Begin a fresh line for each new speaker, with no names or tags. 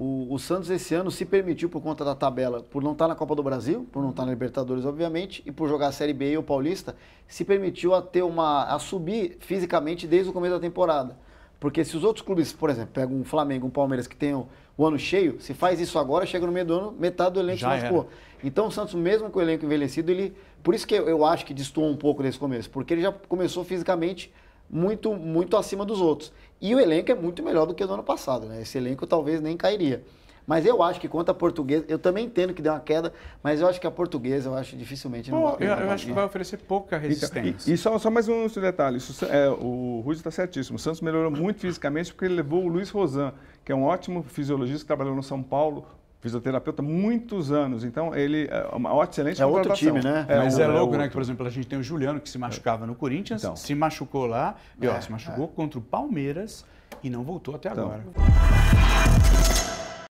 O, o, Santos esse ano se permitiu, por conta da tabela, por não estar tá na Copa do Brasil, por não estar tá na Libertadores, obviamente, e por jogar a Série B e o Paulista, se permitiu a ter uma. a subir fisicamente desde o começo da temporada. Porque se os outros clubes, por exemplo, pegam um Flamengo, um Palmeiras que tenham o ano cheio, se faz isso agora, chega no meio do ano, metade do elenco Já se machucou. Era. Então o Santos, mesmo com o elenco envelhecido, ele. Por isso que eu, eu acho que destoou um pouco nesse começo, porque ele já começou fisicamente muito, muito acima dos outros. E o elenco é muito melhor do que o do ano passado, né? Esse elenco talvez nem cairia. Mas eu acho que quanto à portuguesa, eu também entendo que deu uma queda, mas eu acho que a portuguesa, eu acho dificilmente. Pô, eu, eu acho que vai
oferecer pouca resistência. E, e,
e só, só, mais um detalhe: isso, é, o Ruiz está certíssimo. O Santos melhorou muito fisicamente porque ele levou o Luiz Rosan, que é um ótimo fisiologista que trabalhou no São Paulo, fisioterapeuta muitos anos. Então, ele é uma excelente É outro time, né? É, Mas é, é louco, é né? Que, por
exemplo, a gente tem o Juliano, que se machucava no Corinthians, então. se machucou lá, e ó, é, se machucou é. contra o Palmeiras e não voltou até então. agora.